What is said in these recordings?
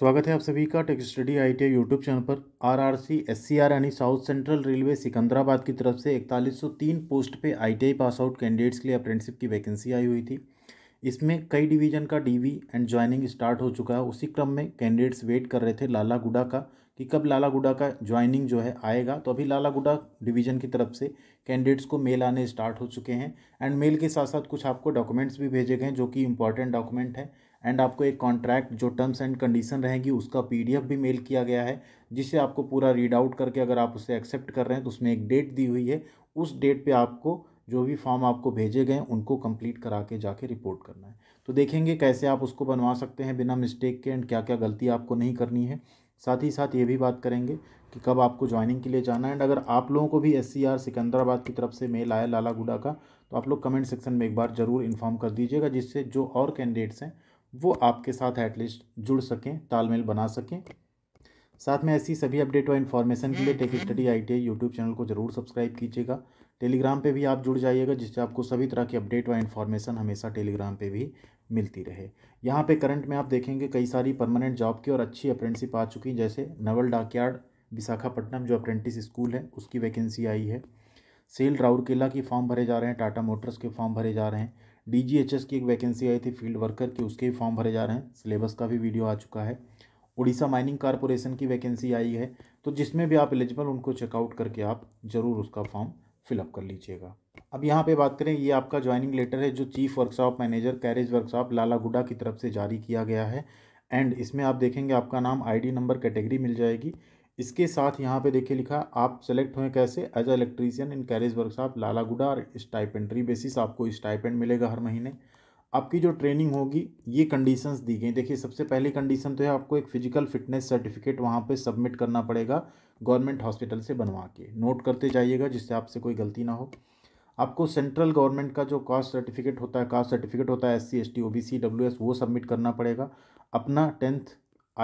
स्वागत है आप सभी का Tech Study I T YouTube channel पर R R C S C R यानी साउथ सेंट्रल रेलवे सिकंदराबाद की तरफ से तीन पोस्ट पे आई पास आउट कैंडिडेट्स के लिए अप्रेंटिसिप की वैकेंसी आई हुई थी इसमें कई डिवीजन का डीवी एंड ज्वाइनिंग स्टार्ट हो चुका है उसी क्रम में कैंडिडेट्स वेट कर रहे थे लाला गुडा का कि कब लाला गुडा का ज्वाइनिंग जो है आएगा तो अभी लाला गुडा डिवीजन की तरफ से कैंडिडेट्स को मेल आने स्टार्ट हो चुके हैं एंड मेल के साथ साथ कुछ आपको डॉक्यूमेंट्स भी भेजे गए हैं जो कि इंपॉर्टेंट डॉक्यूमेंट हैं एंड आपको एक कॉन्ट्रैक्ट जो टर्म्स एंड कंडीशन रहेगी उसका पीडीएफ भी मेल किया गया है जिसे आपको पूरा रीड आउट करके अगर आप उसे एक्सेप्ट कर रहे हैं तो उसमें एक डेट दी हुई है उस डेट पे आपको जो भी फॉर्म आपको भेजे गए उनको कंप्लीट करा के जाके रिपोर्ट करना है तो देखेंगे कैसे आप उसको बनवा सकते हैं बिना मिस्टेक के एंड क्या क्या गलती आपको नहीं करनी है साथ ही साथ ये भी बात करेंगे कि कब आपको ज्वाइनिंग के लिए जाना है एंड अगर आप लोगों को भी एस सिकंदराबाद की तरफ से मेल आया लाला गुडा का तो आप लोग कमेंट सेक्शन में एक बार ज़रूर इन्फॉर्म कर दीजिएगा जिससे जो और कैंडिडेट्स हैं वो आपके साथ एटलीस्ट जुड़ सकें तालमेल बना सकें साथ में ऐसी सभी अपडेट और इन्फॉर्मेशन के लिए Tech Study I T YouTube channel को जरूर सब्सक्राइब कीजिएगा टेलीग्राम पे भी आप जुड़ जाइएगा जिससे आपको सभी तरह की अपडेट और इन्फॉर्मेशन हमेशा टेलीग्राम पे भी मिलती रहे यहाँ पे करंट में आप देखेंगे कई सारी परमानेंट जॉब की और अच्छी अप्रेंटिसिप आ चुकी हैं जैसे नवल डाकयार्ड विशाखापट्टनम जो अप्रेंटिस स्कूल है उसकी वैकेंसी आई है सेल राउरकेला की फॉर्म भरे जा रहे हैं टाटा मोटर्स के फॉर्म भरे जा रहे हैं डी की एक वैकेंसी आई थी फील्ड वर्कर की उसके भी फॉर्म भरे जा रहे हैं सिलेबस का भी वीडियो आ चुका है उड़ीसा माइनिंग कारपोरेशन की वैकेंसी आई है तो जिसमें भी आप एलिजिबल उनको चेकआउट करके आप ज़रूर उसका फॉर्म फिलअप कर लीजिएगा अब यहाँ पे बात करें ये आपका ज्वाइनिंग लेटर है जो chief workshop manager carriage workshop Lalaguda की तरफ से जारी किया गया है एंड इसमें आप देखेंगे आपका नाम आईडी नंबर कैटेगरी मिल जाएगी इसके साथ यहाँ पे देखिए लिखा आप सेलेक्ट हुए कैसे as a electrician in carriage workshop Guda और स्टाइपेंट्री बेसिस आपको स्टाइपेंट मिलेगा हर महीने आपकी जो ट्रेनिंग होगी ये कंडीशंस दी गई देखिए सबसे पहली कंडीशन तो है आपको एक फ़िजिकल फिटनेस सर्टिफिकेट वहाँ पे सबमिट करना पड़ेगा गवर्नमेंट हॉस्पिटल से बनवा के नोट करते जाइएगा जिससे आपसे कोई गलती ना हो आपको सेंट्रल गवर्नमेंट का जो कास्ट सर्टिफिकेट होता है कास्ट सर्टिफिकेट होता है S C S T O B C W S वो सबमिट करना पड़ेगा अपना tenth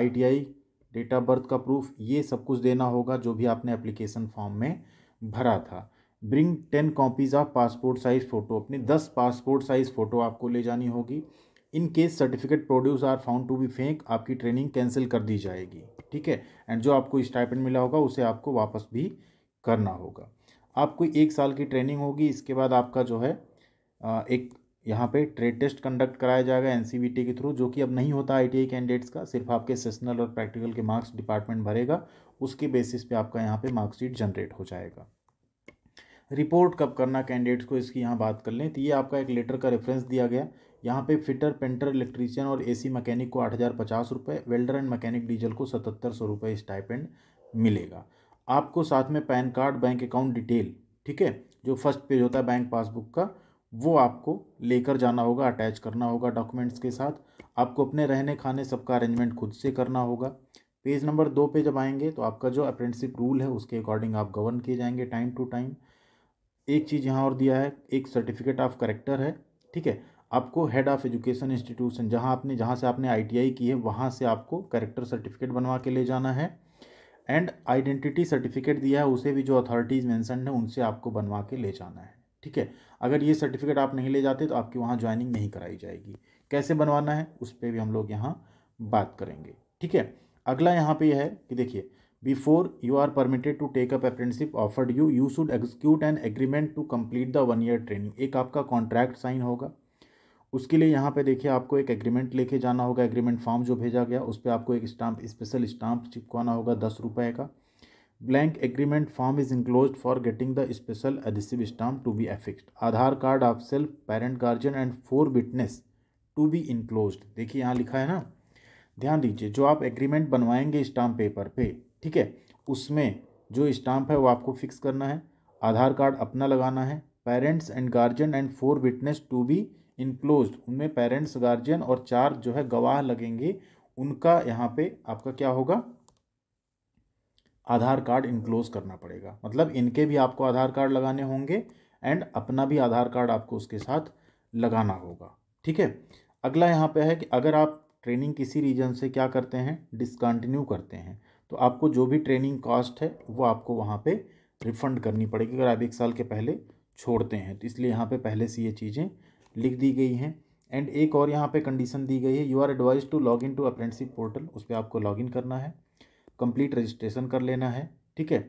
I T I date of birth का प्रूफ ये सब कुछ देना होगा जो भी आपने एप्लीकेशन फॉर्म में भरा था bring ten copies of passport size photo अपनी दस पासपोर्ट साइज़ फ़ोटो आपको ले जानी होगी in case certificate produce are found to be fake आपकी ट्रेनिंग कैंसिल कर दी जाएगी ठीक है एंड जो आपको स्टाइपेंड मिला होगा उसे आपको वापस भी करना होगा आपको एक साल की ट्रेनिंग होगी इसके बाद आपका जो है एक यहाँ पे ट्रेड टेस्ट कंडक्ट कराया जाएगा एन के थ्रू जो कि अब नहीं होता आई कैंडिडेट्स का सिर्फ आपके सेशनल और प्रैक्टिकल के मार्क्स डिपार्टमेंट भरेगा उसके बेसिस पे आपका यहाँ पे मार्कशीट जनरेट हो जाएगा रिपोर्ट कब करना कैंडिडेट्स को इसकी यहाँ बात कर लें तो ये आपका एक लेटर का रेफरेंस दिया गया यहाँ पे फिटर पेंटर इलेक्ट्रीशियन और एसी मैकेनिक को आठ हज़ार पचास रुपये वेल्डर एंड मैकेनिक डीजल को सतहत्तर सौ रुपये स्टाइपेंड मिलेगा आपको साथ में PAN card bank account detail ठीक है जो फर्स्ट पेज होता है बैंक पासबुक का वो आपको लेकर जाना होगा अटैच करना होगा डॉक्यूमेंट्स के साथ आपको अपने रहने खाने सबका अरेंजमेंट खुद से करना होगा पेज नंबर दो पे जब आएंगे तो आपका जो अप्रेंटिसिप रूल है उसके अकॉर्डिंग आप गवर्न किए जाएंगे टाइम टू टाइम एक चीज़ यहाँ और दिया है एक सर्टिफिकेट ऑफ करेक्टर है ठीक है आपको हेड ऑफ़ एजुकेशन इंस्टीट्यूशन जहाँ आपने जहाँ से आपने आईटीआई की है वहाँ से आपको करेक्टर सर्टिफिकेट बनवा के ले जाना है एंड आइडेंटिटी सर्टिफिकेट दिया है उसे भी जो अथॉरिटीज़ मैंसन है उनसे आपको बनवा के ले जाना है ठीक है अगर ये सर्टिफिकेट आप नहीं ले जाते तो आपकी वहाँ ज्वाइनिंग नहीं कराई जाएगी कैसे बनवाना है उस पर भी हम लोग यहाँ बात करेंगे ठीक है अगला यहाँ पे यह है कि देखिए before you are permitted to take up apprenticeship offered you you should execute an agreement to complete the one year training एक आपका कॉन्ट्रैक्ट साइन होगा उसके लिए यहाँ पे देखिए आपको एक एग्रीमेंट लेके जाना होगा एग्रीमेंट फॉर्म जो भेजा गया उस पर आपको एक स्टाम्प स्पेशल स्टाम्प चिपकाना होगा दस रुपये का blank agreement form is enclose for getting the special adhesive stamp to be affixed Aadhaar card of self parent guardian and four witness to be enclose देखिए यहाँ लिखा है ना ध्यान दीजिए जो आप एग्रीमेंट बनवाएंगे स्टाम्प पेपर पे ठीक है उसमें जो स्टाम्प है वो आपको फिक्स करना है आधार कार्ड अपना लगाना है parents and guardian and four witness to be enclose उनमें पेरेंट्स गार्जियन और चार जो है गवाह लगेंगे उनका यहाँ पे आपका क्या होगा आधार कार्ड इनक्लोज करना पड़ेगा मतलब इनके भी आपको आधार कार्ड लगाने होंगे एंड अपना भी आधार कार्ड आपको उसके साथ लगाना होगा ठीक है अगला यहाँ पे है कि अगर आप ट्रेनिंग किसी रीजन से क्या करते हैं डिसकंटिन्यू करते हैं तो आपको जो भी ट्रेनिंग कॉस्ट है वो आपको वहाँ पे रिफ़ंड करनी पड़ेगी अगर आप एक साल के पहले छोड़ते हैं तो इसलिए यहाँ पे पहले से ये चीज़ें लिख दी गई हैं एंड एक और यहाँ पे कंडीशन दी गई है you are advise to log in to apprenticeship portal उस पर आपको लॉग इन करना है कंप्लीट रजिस्ट्रेशन कर लेना है ठीक है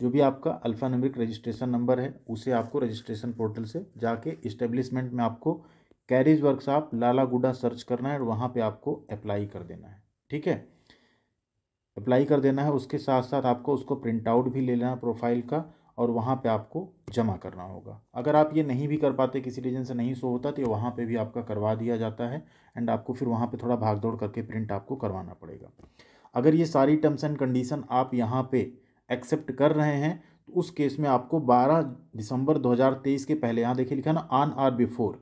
जो भी आपका अल्फ़ा नंबरिक रजिस्ट्रेशन नंबर है उसे आपको रजिस्ट्रेशन पोर्टल से जाके इस्टेब्लिशमेंट में आपको carriage workshop Lalaguda search करना है और वहाँ पे आपको अप्लाई कर देना है ठीक है अप्लाई कर देना है उसके साथ साथ आपको उसको प्रिंट आउट भी ले लेना है प्रोफाइल का और वहाँ पे आपको जमा करना होगा अगर आप ये नहीं भी कर पाते किसी रीजन से नहीं सो होता तो वहाँ पे भी आपका करवा दिया जाता है एंड आपको फिर वहाँ पे थोड़ा भाग दौड़ करके प्रिंट आपको करवाना पड़ेगा अगर ये सारी टर्म्स एंड कंडीशन आप यहाँ पे एक्सेप्ट कर रहे हैं तो उस केस में आपको 12 दिसंबर 2023 के पहले यहाँ देखिए लिखा ना आन आर बिफोर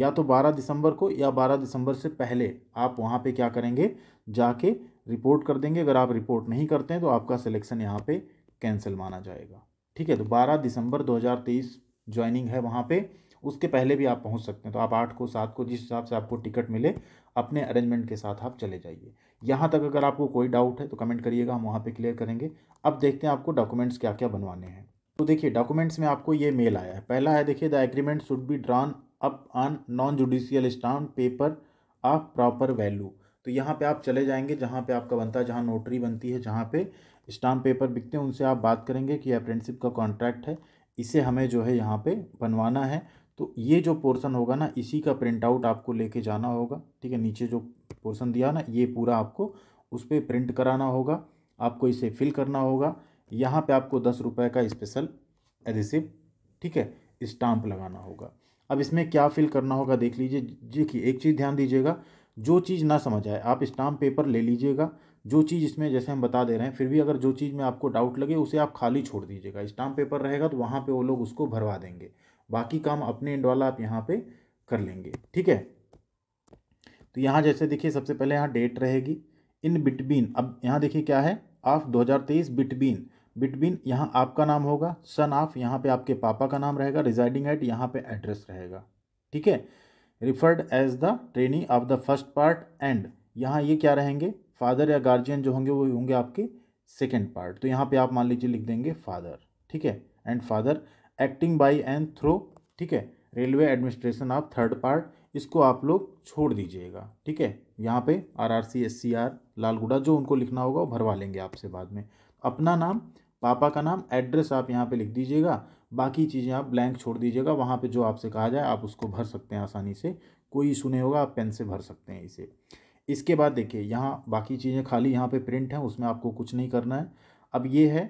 या तो 12 दिसंबर को या 12 दिसंबर से पहले आप वहाँ पे क्या करेंगे जाके रिपोर्ट कर देंगे अगर आप रिपोर्ट नहीं करते हैं तो आपका सिलेक्शन यहाँ पे कैंसिल माना जाएगा ठीक है तो 12 दिसंबर 2023 ज्वाइनिंग है वहाँ पे उसके पहले भी आप पहुँच सकते हैं तो आप आठ को सात को जिस हिसाब से आपको टिकट मिले अपने अरेंजमेंट के साथ आप चले जाइए यहाँ तक अगर आपको कोई डाउट है तो कमेंट करिएगा हम वहाँ पे क्लियर करेंगे अब देखते हैं आपको डॉक्यूमेंट्स क्या क्या बनवाने हैं तो देखिए डॉक्यूमेंट्स में आपको ये मेल आया है पहला है देखिए the agreement should be drawn up on non judicial stamp paper of proper value तो यहाँ पे आप चले जाएंगे जहाँ पे आपका बनता है जहाँ नोटरी बनती है जहाँ पे स्टाम्प पेपर बिकते हैं उनसे आप बात करेंगे कि अप्रेंटिसिप का कॉन्ट्रैक्ट है इसे हमें जो है यहाँ पे बनवाना है तो ये जो पोर्सन होगा ना इसी का प्रिंट आउट आपको लेके जाना होगा ठीक है नीचे जो पोर्सन दिया ना ये पूरा आपको उस पर प्रिंट कराना होगा आपको इसे फिल करना होगा यहाँ पे आपको दस रुपये का स्पेशल रिसिप्ट ठीक है स्टाम्प लगाना होगा अब इसमें क्या फिल करना होगा देख लीजिए देखिए एक चीज़ ध्यान दीजिएगा जो चीज़ ना समझ आए आप स्टाम्प पेपर ले लीजिएगा जो चीज़ इसमें जैसे हम बता दे रहे हैं फिर भी अगर जो चीज़ में आपको डाउट लगे उसे आप खाली छोड़ दीजिएगा स्टाम्प पेपर रहेगा तो वहाँ पे वो लोग उसको भरवा देंगे बाकी काम अपने एंड वाला आप यहाँ पे कर लेंगे ठीक है तो यहाँ जैसे देखिए सबसे पहले यहाँ डेट रहेगी इन बिटबीन अब यहाँ देखिए क्या है ऑफ 2023 बिटबीन बिटबीन यहाँ आपका नाम होगा सन ऑफ यहाँ पे आपके पापा का नाम रहेगा रिजाइडिंग एट यहाँ पे एड्रेस रहेगा ठीक है referred as the trainee of the first part and यहाँ ये क्या रहेंगे फादर या गार्जियन जो होंगे वो होंगे आपके सेकेंड पार्ट तो यहाँ पे आप मान लीजिए लिख देंगे फादर ठीक है and father acting by and through ठीक है railway administration of third part इसको आप लोग छोड़ दीजिएगा ठीक है यहाँ पे R R C S C R Lalaguda जो उनको लिखना होगा वो भरवा लेंगे आपसे बाद में अपना नाम पापा का नाम एड्रेस आप यहाँ पे लिख दीजिएगा बाकी चीज़ें आप ब्लैंक छोड़ दीजिएगा वहाँ पे जो आपसे कहा जाए आप उसको भर सकते हैं आसानी से कोई इशू नहीं होगा आप पेन से भर सकते हैं इसे इसके बाद देखिए यहाँ बाकी चीज़ें खाली यहाँ पर प्रिंट हैं उसमें आपको कुछ नहीं करना है अब ये है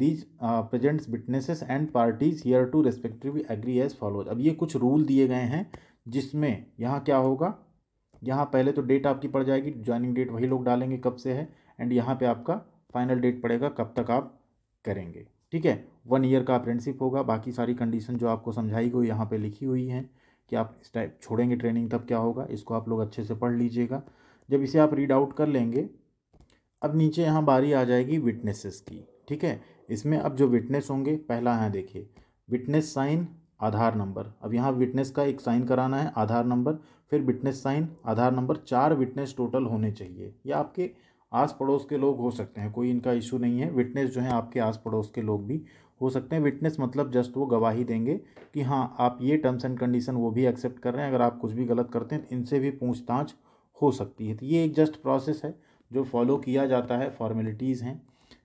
these presents witnesses and parties hereto respectively agree as follows अब ये कुछ रूल दिए गए हैं जिसमें यहाँ क्या होगा यहाँ पहले तो डेट आपकी पड़ जाएगी ज्वाइनिंग डेट वही लोग डालेंगे कब से है एंड यहाँ पे आपका फाइनल डेट पड़ेगा कब तक आप करेंगे ठीक है वन ईयर का अप्रेंटिसिप होगा बाकी सारी कंडीशन जो आपको समझाई गई यहाँ पे लिखी हुई है कि आप इस टाइप छोड़ेंगे ट्रेनिंग तब क्या होगा इसको आप लोग अच्छे से पढ़ लीजिएगा जब इसे आप रीड आउट कर लेंगे अब नीचे यहाँ बारी आ जाएगी विटनेसेस की ठीक है इसमें अब जो विटनेस होंगे पहला यहाँ देखिए विटनेस साइन आधार नंबर अब यहाँ विटनेस का एक साइन कराना है आधार नंबर फिर विटनेस साइन आधार नंबर चार विटनेस टोटल होने चाहिए या आपके आस पड़ोस के लोग हो सकते हैं कोई इनका इशू नहीं है विटनेस जो है आपके आस पड़ोस के लोग भी हो सकते हैं विटनेस मतलब जस्ट वो गवाही देंगे कि हाँ आप ये टर्म्स एंड कंडीशन वो भी एक्सेप्ट कर रहे हैं अगर आप कुछ भी गलत करते हैं इनसे भी पूछताछ हो सकती है तो ये एक जस्ट प्रोसेस है जो फॉलो किया जाता है फॉर्मेलिटीज़ हैं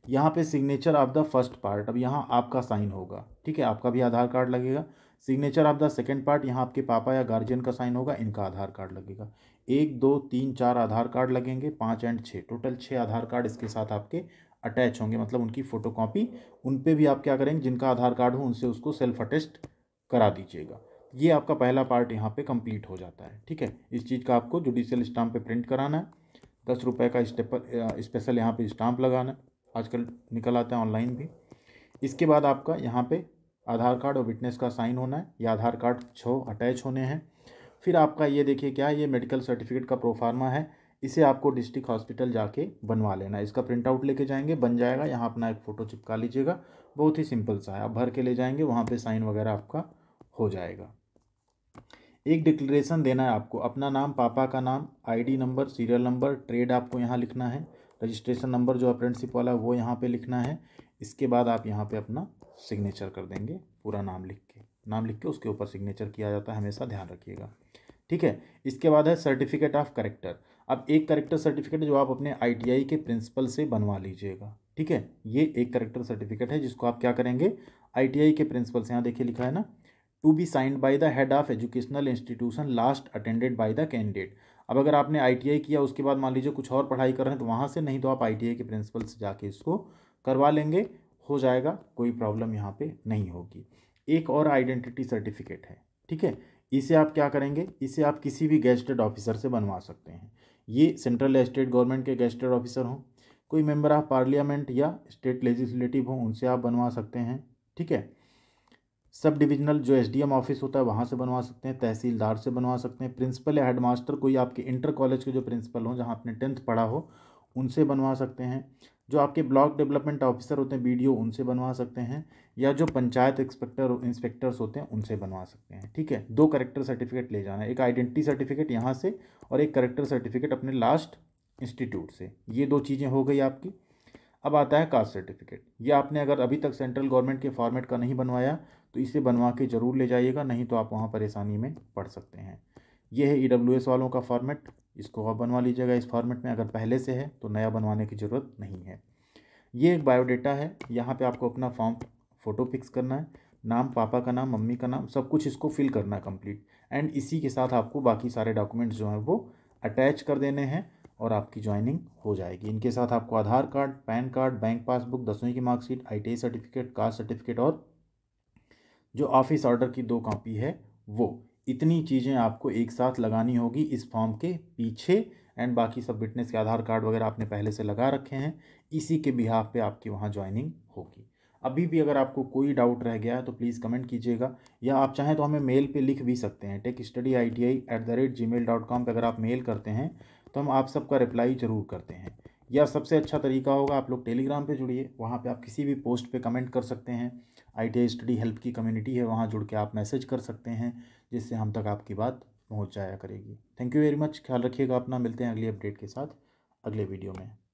यहाँ पे signature of the first part अब यहाँ आपका साइन होगा ठीक है आपका भी आधार कार्ड लगेगा signature of the second part यहाँ आपके पापा या गार्जियन का साइन होगा इनका आधार कार्ड लगेगा एक दो तीन चार आधार कार्ड लगेंगे पाँच एंड छः टोटल छः आधार कार्ड इसके साथ आपके अटैच होंगे मतलब उनकी फ़ोटो कॉपी उन पर भी आप क्या करेंगे जिनका आधार कार्ड हो उनसे उसको सेल्फ अटेस्ट करा दीजिएगा ये आपका पहला पार्ट यहाँ पे कंप्लीट हो जाता है ठीक है इस चीज़ का आपको जुडिशियल स्टाम्प पे प्रिंट कराना है दस रुपये का स्टेपल स्पेशल यहाँ पे स्टाम्प लगाना है आजकल निकल आता है ऑनलाइन भी इसके बाद आपका यहाँ पे आधार कार्ड और विटनेस का साइन होना है या आधार कार्ड छो अटैच होने हैं फिर आपका ये देखिए क्या ये मेडिकल सर्टिफिकेट का प्रोफार्मा है इसे आपको डिस्ट्रिक्ट हॉस्पिटल जाके बनवा लेना है इसका प्रिंट आउट लेके जाएंगे बन जाएगा यहाँ अपना एक फ़ोटो चिपका लीजिएगा बहुत ही सिंपल सा है आप भर के ले जाएंगे वहाँ पे साइन वगैरह आपका हो जाएगा एक डिक्लेरेशन देना है आपको अपना नाम पापा का नाम ID number serial number trade आपको यहाँ लिखना है रजिस्ट्रेशन नंबर जो अप्रेंटशिप वाला वो यहाँ पे लिखना है इसके बाद आप यहाँ पे अपना सिग्नेचर कर देंगे पूरा नाम लिख के नाम लिख के उसके ऊपर सिग्नेचर किया जाता है हमेशा ध्यान रखिएगा ठीक है इसके बाद है सर्टिफिकेट ऑफ करेक्टर अब एक करेक्टर सर्टिफिकेट जो आप अपने आई के प्रिंसिपल से बनवा लीजिएगा ठीक है ये एक करेक्टर सर्टिफिकेट है जिसको आप क्या करेंगे आई के प्रिंसिपल से यहाँ देखिए लिखा है ना to be signed by the head of educational institution last attended by the candidate अब अगर आपने आई किया उसके बाद मान लीजिए कुछ और पढ़ाई कर रहे हैं तो वहाँ से नहीं तो आप आई के प्रिंसिपल से जाके इसको करवा लेंगे हो जाएगा कोई प्रॉब्लम यहाँ पे नहीं होगी एक और आइडेंटिटी सर्टिफिकेट है ठीक है इसे आप क्या करेंगे इसे आप किसी भी गेस्टेड ऑफिसर से बनवा सकते हैं ये सेंट्रल स्टेट गवर्नमेंट के गेस्टेड ऑफिसर हों कोई मेंबर ऑफ पार्लियामेंट या स्टेट लेजिस्लेटिव हों उनसे आप बनवा सकते हैं ठीक है सब डिविजनल जो एस ऑफिस होता है वहाँ से बनवा सकते हैं तहसीलदार से बनवा सकते हैं प्रिंसिपल या हेडमास्टर कोई आपके इंटर कॉलेज के जो प्रिंसिपल हों जहाँ आपने टेंथ पढ़ा हो उनसे बनवा सकते हैं जो आपके ब्लॉक डेवलपमेंट ऑफिसर होते हैं बी उनसे बनवा सकते हैं या जो पंचायत इंस्पेक्टर इंस्पेक्टर्स होते हैं उनसे बनवा सकते हैं ठीक है दो करेक्टर सर्टिफिकेट ले जाना है एक आइडेंटिटी सर्टिफिकेट यहाँ से और एक करेक्टर सर्टिफिकेट अपने लास्ट इंस्टीट्यूट से ये दो चीज़ें हो गई आपकी अब आता है कास्ट सर्टिफिकेट ये आपने अगर अभी तक सेंट्रल गवर्नमेंट के फॉर्मेट का नहीं बनवाया तो इसे बनवा के ज़रूर ले जाइएगा नहीं तो आप वहाँ परेशानी में पड़ सकते हैं ये है ई e वालों का फॉर्मेट इसको आप बनवा लीजिएगा इस फॉर्मेट में अगर पहले से है तो नया बनवाने की ज़रूरत नहीं है ये एक बायोडेटा है यहाँ पे आपको अपना फॉर्म फ़ोटो फिक्स करना है नाम पापा का नाम मम्मी का नाम सब कुछ इसको फिल करना है कम्प्लीट एंड इसी के साथ आपको बाकी सारे डॉक्यूमेंट्स जो हैं वो अटैच कर देने हैं और आपकी ज्वाइनिंग हो जाएगी इनके साथ आपको Aadhaar card PAN card bank passbook दसवीं की marksheet I certificate caste certificate और जो ऑफिस ऑर्डर की दो कॉपी है वो इतनी चीज़ें आपको एक साथ लगानी होगी इस फॉर्म के पीछे एंड बाकी सब विटनेस के आधार कार्ड वगैरह आपने पहले से लगा रखे हैं इसी के बिहाफ पे आपकी वहाँ ज्वाइनिंग होगी अभी भी अगर आपको कोई डाउट रह गया है तो प्लीज़ कमेंट कीजिएगा या आप चाहें तो हमें मेल पे लिख भी सकते हैं Tech Study I T I at the rate Gmail dot com पर अगर आप मेल करते हैं तो हम आप सबका रिप्लाई ज़रूर करते हैं या सबसे अच्छा तरीका होगा आप लोग टेलीग्राम पर जुड़िए वहाँ पर आप किसी भी पोस्ट पर कमेंट कर सकते हैं आई स्टडी हेल्प की कम्युनिटी है वहाँ जुड़ के आप मैसेज कर सकते हैं जिससे हम तक आपकी बात पहुँच जाया करेगी थैंक यू वेरी मच ख्याल रखिएगा अपना मिलते हैं अगली अपडेट के साथ अगले वीडियो में